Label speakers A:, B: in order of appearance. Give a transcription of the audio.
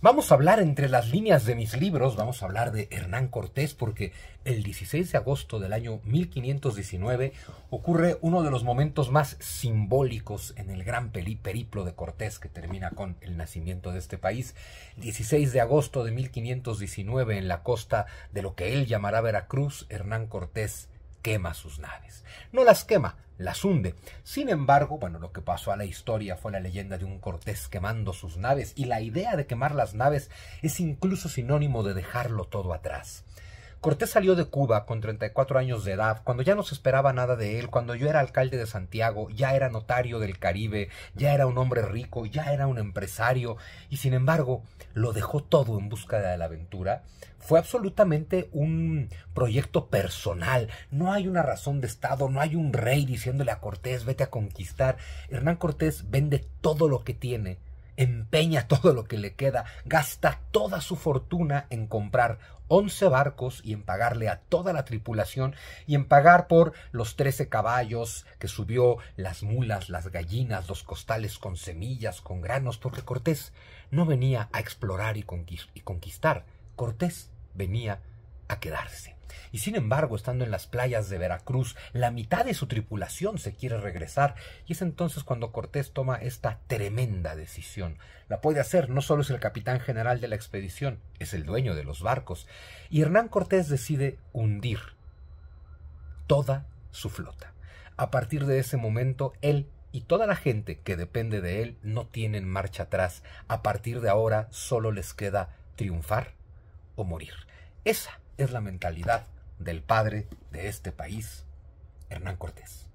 A: Vamos a hablar entre las líneas de mis libros, vamos a hablar de Hernán Cortés porque el 16 de agosto del año 1519 ocurre uno de los momentos más simbólicos en el gran periplo de Cortés que termina con el nacimiento de este país. 16 de agosto de 1519 en la costa de lo que él llamará Veracruz, Hernán Cortés quema sus naves. No las quema, las hunde. Sin embargo, bueno, lo que pasó a la historia fue la leyenda de un Cortés quemando sus naves y la idea de quemar las naves es incluso sinónimo de dejarlo todo atrás. Cortés salió de Cuba con 34 años de edad, cuando ya no se esperaba nada de él, cuando yo era alcalde de Santiago, ya era notario del Caribe, ya era un hombre rico, ya era un empresario, y sin embargo lo dejó todo en busca de la aventura. Fue absolutamente un proyecto personal, no hay una razón de Estado, no hay un rey diciéndole a Cortés, vete a conquistar. Hernán Cortés vende todo lo que tiene empeña todo lo que le queda, gasta toda su fortuna en comprar once barcos y en pagarle a toda la tripulación y en pagar por los trece caballos que subió, las mulas, las gallinas, los costales con semillas, con granos, porque Cortés no venía a explorar y conquistar, Cortés venía a quedarse. Y sin embargo, estando en las playas de Veracruz, la mitad de su tripulación se quiere regresar, y es entonces cuando Cortés toma esta tremenda decisión. La puede hacer, no solo es el capitán general de la expedición, es el dueño de los barcos, y Hernán Cortés decide hundir toda su flota. A partir de ese momento, él y toda la gente que depende de él no tienen marcha atrás. A partir de ahora solo les queda triunfar o morir. Esa es la mentalidad del padre de este país, Hernán Cortés.